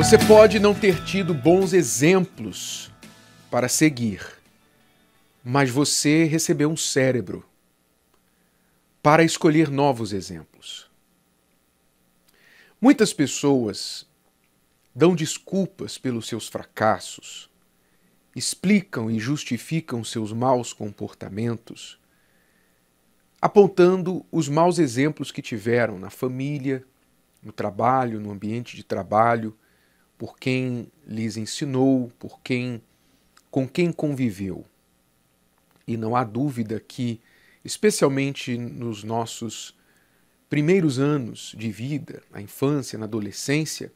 Você pode não ter tido bons exemplos para seguir, mas você recebeu um cérebro para escolher novos exemplos. Muitas pessoas dão desculpas pelos seus fracassos, explicam e justificam seus maus comportamentos, apontando os maus exemplos que tiveram na família, no trabalho, no ambiente de trabalho, por quem lhes ensinou, por quem com quem conviveu. E não há dúvida que, especialmente nos nossos primeiros anos de vida, na infância, na adolescência,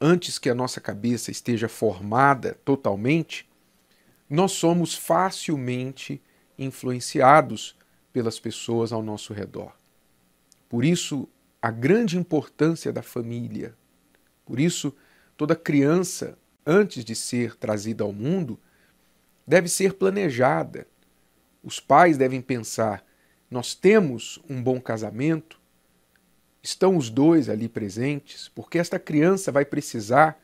antes que a nossa cabeça esteja formada totalmente, nós somos facilmente influenciados pelas pessoas ao nosso redor. Por isso, a grande importância da família. Por isso, Toda criança, antes de ser trazida ao mundo, deve ser planejada. Os pais devem pensar: nós temos um bom casamento? Estão os dois ali presentes? Porque esta criança vai precisar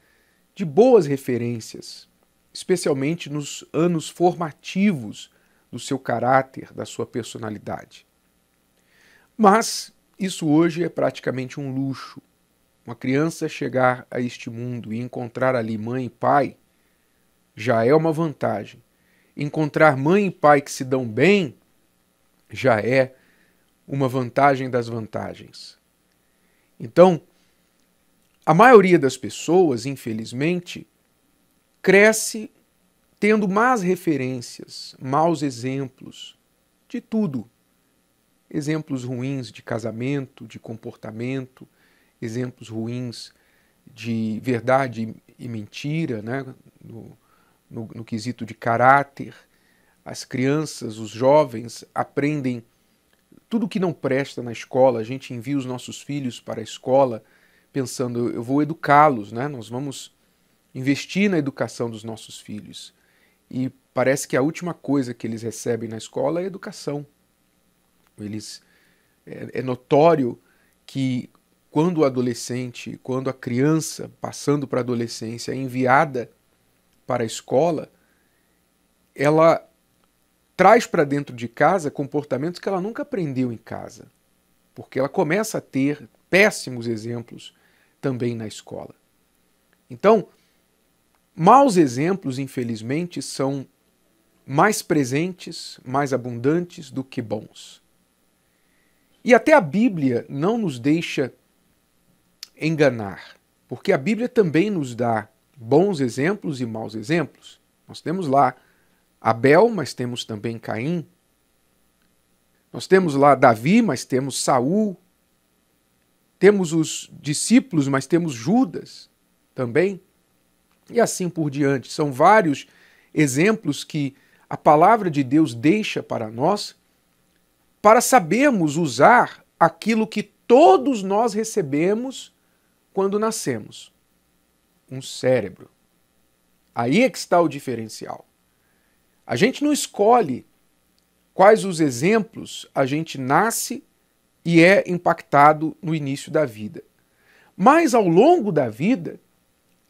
de boas referências, especialmente nos anos formativos do seu caráter, da sua personalidade. Mas isso hoje é praticamente um luxo. Uma criança chegar a este mundo e encontrar ali mãe e pai já é uma vantagem. Encontrar mãe e pai que se dão bem já é uma vantagem das vantagens. Então, a maioria das pessoas, infelizmente, cresce tendo más referências, maus exemplos de tudo. Exemplos ruins de casamento, de comportamento, exemplos ruins de verdade e mentira, né? no, no, no quesito de caráter. As crianças, os jovens aprendem tudo que não presta na escola. A gente envia os nossos filhos para a escola pensando, eu vou educá-los, né? nós vamos investir na educação dos nossos filhos. E parece que a última coisa que eles recebem na escola é educação. Eles, é, é notório que quando o adolescente, quando a criança passando para a adolescência é enviada para a escola, ela traz para dentro de casa comportamentos que ela nunca aprendeu em casa, porque ela começa a ter péssimos exemplos também na escola. Então, maus exemplos, infelizmente, são mais presentes, mais abundantes do que bons. E até a Bíblia não nos deixa enganar, porque a Bíblia também nos dá bons exemplos e maus exemplos. Nós temos lá Abel, mas temos também Caim. Nós temos lá Davi, mas temos Saul. Temos os discípulos, mas temos Judas também. E assim por diante. São vários exemplos que a palavra de Deus deixa para nós para sabermos usar aquilo que todos nós recebemos quando nascemos. Um cérebro. Aí é que está o diferencial. A gente não escolhe quais os exemplos a gente nasce e é impactado no início da vida. Mas ao longo da vida,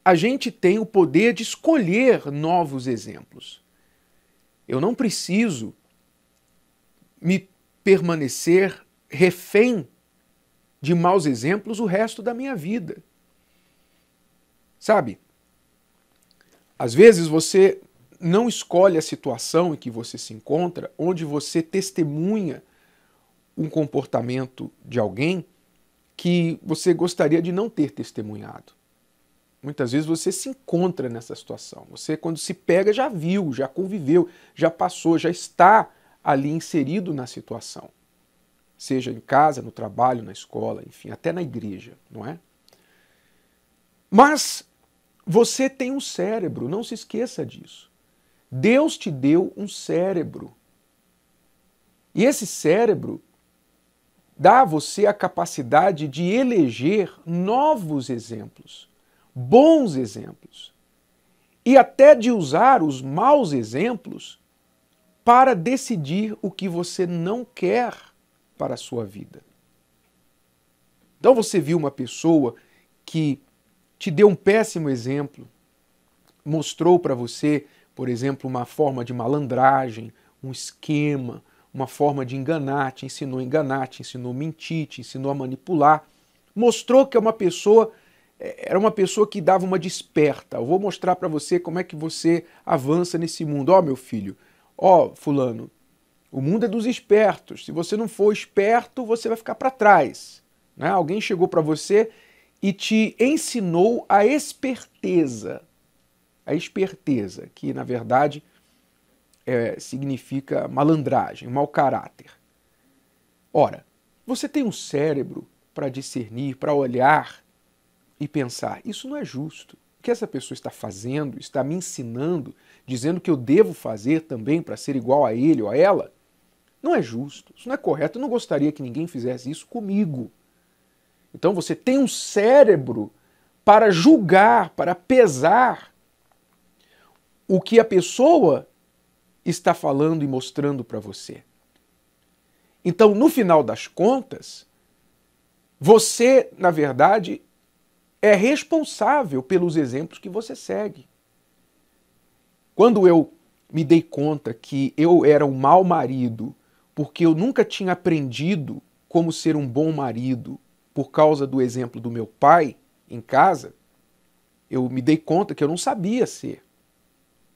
a gente tem o poder de escolher novos exemplos. Eu não preciso me permanecer refém de maus exemplos o resto da minha vida. Sabe? Às vezes você não escolhe a situação em que você se encontra, onde você testemunha um comportamento de alguém que você gostaria de não ter testemunhado. Muitas vezes você se encontra nessa situação. Você, quando se pega, já viu, já conviveu, já passou, já está ali inserido na situação seja em casa, no trabalho, na escola, enfim, até na igreja, não é? Mas você tem um cérebro, não se esqueça disso. Deus te deu um cérebro. E esse cérebro dá a você a capacidade de eleger novos exemplos, bons exemplos, e até de usar os maus exemplos para decidir o que você não quer para a sua vida. Então você viu uma pessoa que te deu um péssimo exemplo, mostrou para você, por exemplo, uma forma de malandragem, um esquema, uma forma de enganar, te ensinou a enganar, te ensinou a mentir, te ensinou a manipular, mostrou que é uma pessoa é, era uma pessoa que dava uma desperta. Eu vou mostrar para você como é que você avança nesse mundo. Ó, oh, meu filho, ó, oh, fulano, o mundo é dos espertos. Se você não for esperto, você vai ficar para trás. Né? Alguém chegou para você e te ensinou a esperteza. A esperteza, que na verdade é, significa malandragem, mau caráter. Ora, você tem um cérebro para discernir, para olhar e pensar: isso não é justo. O que essa pessoa está fazendo, está me ensinando, dizendo que eu devo fazer também para ser igual a ele ou a ela, não é justo, isso não é correto. Eu não gostaria que ninguém fizesse isso comigo. Então você tem um cérebro para julgar, para pesar o que a pessoa está falando e mostrando para você. Então, no final das contas, você, na verdade, é responsável pelos exemplos que você segue. Quando eu me dei conta que eu era um mau marido porque eu nunca tinha aprendido como ser um bom marido por causa do exemplo do meu pai em casa, eu me dei conta que eu não sabia ser.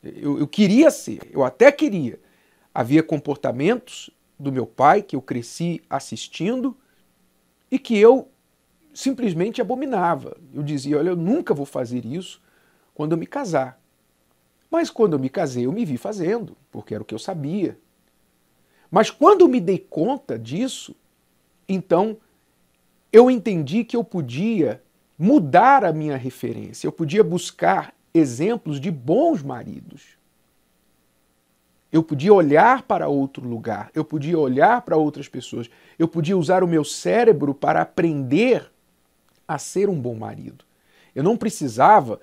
Eu, eu queria ser, eu até queria. Havia comportamentos do meu pai que eu cresci assistindo e que eu simplesmente abominava. Eu dizia: Olha, eu nunca vou fazer isso quando eu me casar. Mas quando eu me casei, eu me vi fazendo, porque era o que eu sabia, mas quando me dei conta disso, então eu entendi que eu podia mudar a minha referência, eu podia buscar exemplos de bons maridos. Eu podia olhar para outro lugar, eu podia olhar para outras pessoas, eu podia usar o meu cérebro para aprender a ser um bom marido. Eu não precisava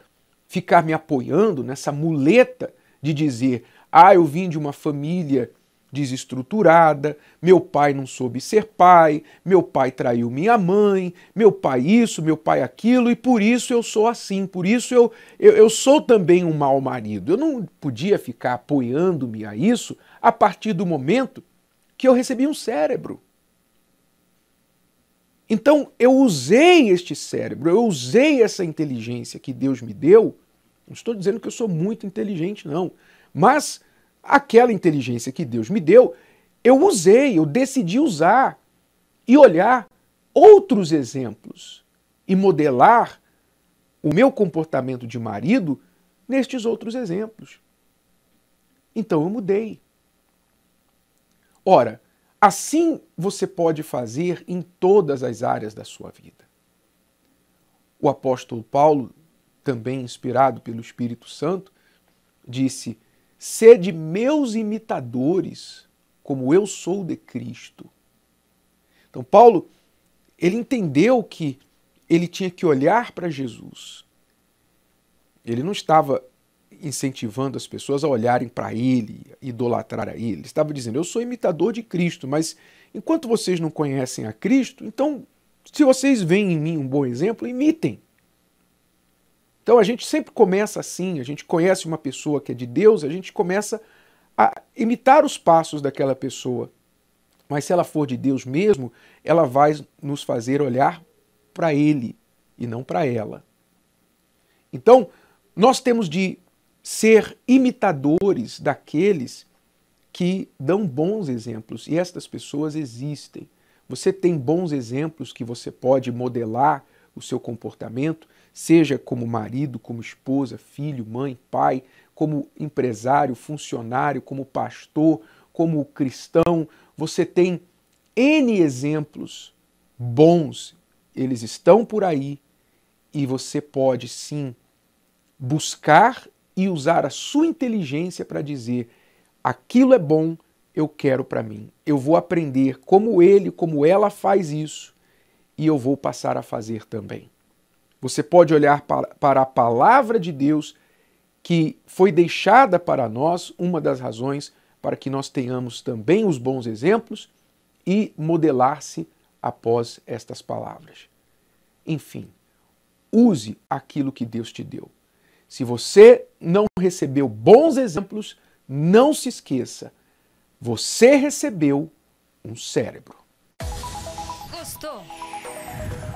ficar me apoiando nessa muleta de dizer: ah, eu vim de uma família desestruturada, meu pai não soube ser pai, meu pai traiu minha mãe, meu pai isso, meu pai aquilo, e por isso eu sou assim, por isso eu, eu, eu sou também um mau marido. Eu não podia ficar apoiando-me a isso a partir do momento que eu recebi um cérebro. Então eu usei este cérebro, eu usei essa inteligência que Deus me deu. Não estou dizendo que eu sou muito inteligente, não, mas aquela inteligência que Deus me deu, eu usei, eu decidi usar e olhar outros exemplos e modelar o meu comportamento de marido nestes outros exemplos. Então eu mudei. Ora, assim você pode fazer em todas as áreas da sua vida. O apóstolo Paulo, também inspirado pelo Espírito Santo, disse: Sede meus imitadores, como eu sou de Cristo. Então, Paulo, ele entendeu que ele tinha que olhar para Jesus. Ele não estava incentivando as pessoas a olharem para ele, idolatrar a ele. Ele estava dizendo: Eu sou imitador de Cristo, mas enquanto vocês não conhecem a Cristo, então, se vocês veem em mim um bom exemplo, imitem. Então a gente sempre começa assim, a gente conhece uma pessoa que é de Deus, a gente começa a imitar os passos daquela pessoa. Mas se ela for de Deus mesmo, ela vai nos fazer olhar para ele e não para ela. Então, nós temos de ser imitadores daqueles que dão bons exemplos, e estas pessoas existem. Você tem bons exemplos que você pode modelar, o seu comportamento, seja como marido, como esposa, filho, mãe, pai, como empresário, funcionário, como pastor, como cristão, você tem N exemplos bons, eles estão por aí e você pode sim buscar e usar a sua inteligência para dizer: aquilo é bom, eu quero para mim. Eu vou aprender como ele, como ela faz isso e eu vou passar a fazer também. Você pode olhar para a palavra de Deus que foi deixada para nós, uma das razões para que nós tenhamos também os bons exemplos e modelar-se após estas palavras. Enfim, use aquilo que Deus te deu. Se você não recebeu bons exemplos, não se esqueça, você recebeu um cérebro. Gostou?